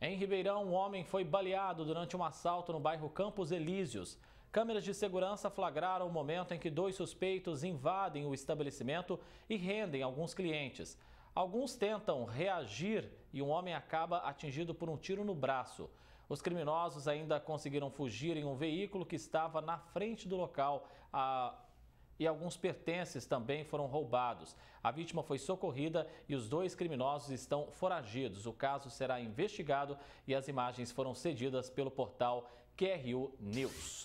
Em Ribeirão, um homem foi baleado durante um assalto no bairro Campos Elíseos. Câmeras de segurança flagraram o momento em que dois suspeitos invadem o estabelecimento e rendem alguns clientes. Alguns tentam reagir e um homem acaba atingido por um tiro no braço. Os criminosos ainda conseguiram fugir em um veículo que estava na frente do local. A e alguns pertences também foram roubados. A vítima foi socorrida e os dois criminosos estão foragidos. O caso será investigado e as imagens foram cedidas pelo portal QRU News.